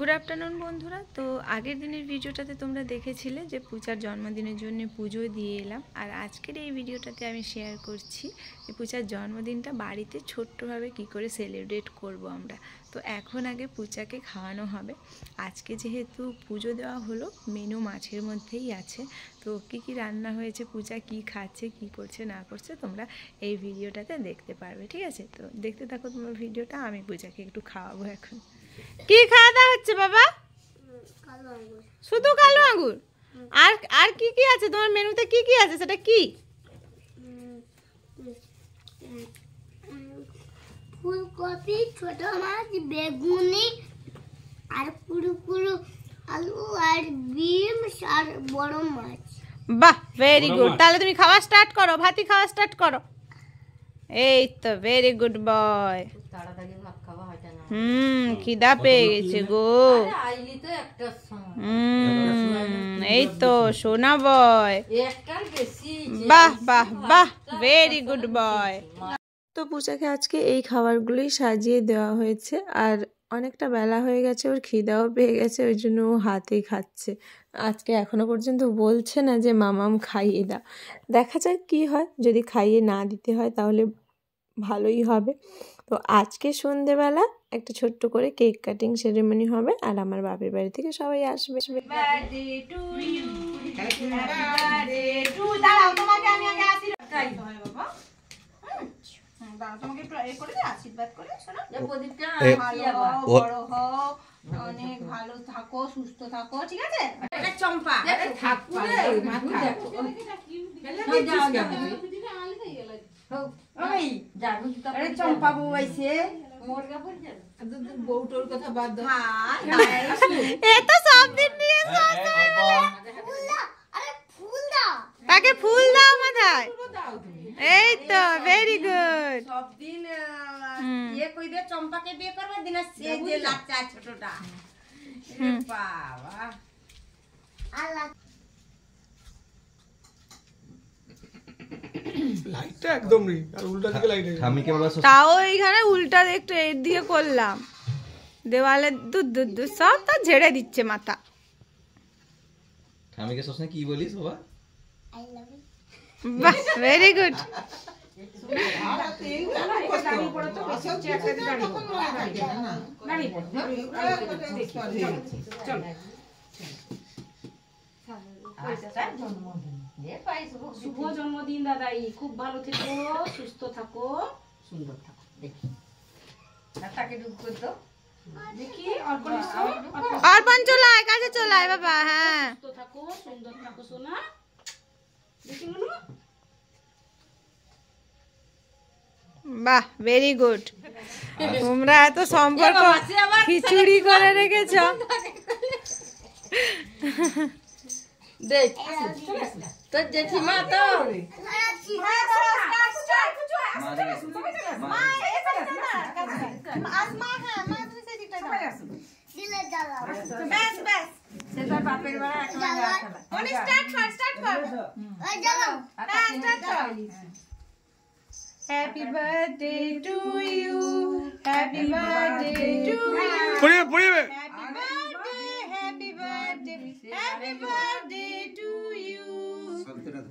Good afternoon বন্ধুরা তো আগের দিনের ভিডিওটাতে তোমরা দেখেছিলে যে পূজার জন্মদিনের জন্য পুজো দিয়ে এলাম আর আজকের এই ভিডিওটাতে আমি শেয়ার করছি যে পূজার জন্মদিনটা বাড়িতে ছোট্টভাবে কি করে সেলিব্রেট করব আমরা তো এখন আগে পূজাকে খাওয়ানো হবে আজকে যেহেতু পুজো দেওয়া হলো মেনু মাছের মধ্যেই আছে তো কি কি রান্না হয়েছে পূজা কি খাচ্ছে কি করছে না করছে তোমরা এই ভিডিওটাতে দেখতে পারবে ঠিক আছে তো দেখতে থাকো তোমার ভিডিওটা আমি পূজাকে একটু খাওয়াবো এখন কি খাওয়া দাওয়া হচ্ছে বাবা শুধু কালো আঙ্গুর আর আর কি কি আছে তোমার মেনুতে কি কি আছে সেটা কি ফুলকপি ছোট মাছ বেগুনি আর পুরু পুরু আলু আর বিনস আর বড় মাছ বাহ ভেরি গুড তাহলে তুমি খাওয়া স্টার্ট করো ভাতি খাওয়া স্টার্ট করো এই তো ভেরি গুড বয় তাড়াতাড়ি হুম খিদা পেয়ে গেছে গো এই তো সোনা বয় বাহ বাহ বাহ ভেরি গুড বয় তো আজকে এই সাজিয়ে দেওয়া হয়েছে আর অনেকটা বেলা হয়ে গেছে ওর খিদাও পেয়ে গেছে ওই জন্য ও হাতে খাচ্ছে আজকে এখনো পর্যন্ত বলছে না যে মামাম খাইয়ে দা দেখা যাক কি হয় যদি খাইয়ে না দিতে হয় তাহলে ভালোই হবে তো আজকে সন্ধেবেলা একটা ছোট্ট করে কেক কাটিং সেরেমনি হবে আর আমার বাপের বাড়ি থেকে সবাই আসবে অনেক ভালো থাকো সুস্থ থাকো ঠিক আছে চম্পা থাকো ওই আরে চম্পা বউ আইছে আচ্ছা, কথা বাদ হ্যাঁ, তাকে হ্যাঁ। ফুল দাও মাথায় এই তো ভেরি গুড সব দিন ইয়ে কইবে চম্পাকে বিয়ে করবে দিনা সে যে লাচ্চা ছোটটা বাবা লাইটটা একদম নেই আর উল্টা দিকে লাইট আমি কি বলবো তাও এইখানে উল্টা একটু এর দিয়ে করলাম দেওয়ালে দুধ দুধ দুধ সব তা ঝেড়ে দিচ্ছে মাথা আমি কি সবসময় কি বলিস বাবা বাহ ভেরি গুড দাঁড়িয়ে পড়ো का बर्थडे हैप्पी बर्थडे ये फेसबुक शुभ जन्मदिन दादा जी खूब ভালো থেকো সুস্থ থাকো সুন্দর থাকো দেখি দাদাকে ডুব কই দাও দেখি আর কলিস আর আর পান জ্বলায় কাজে জ্বলায় বাবা হ্যাঁ সুস্থ থাকো সুন্দর থাকো সোনা দেখি মনো বাহ वेरी गुड ঘুমরা তো সম্পর্ক খিচুড়ি করে রেখেছো Deci, tot de chimata. Happy birthday to you. Happy birthday to you.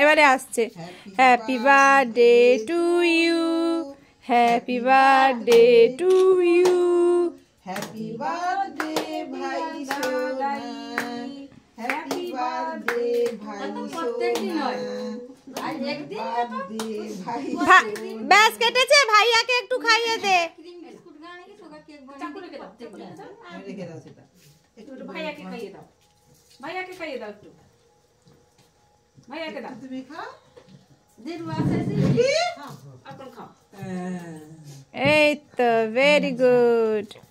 এবারে আসছে happy birthday to you happy birthday to you happy birthday ভাই হ্যাপি বার্থডে ভাই ভাই ব্যাস কেটেছে ভাইয়াকে একটু খাইয়ে দে হ্যাঁ। এই তো ভেরি গুড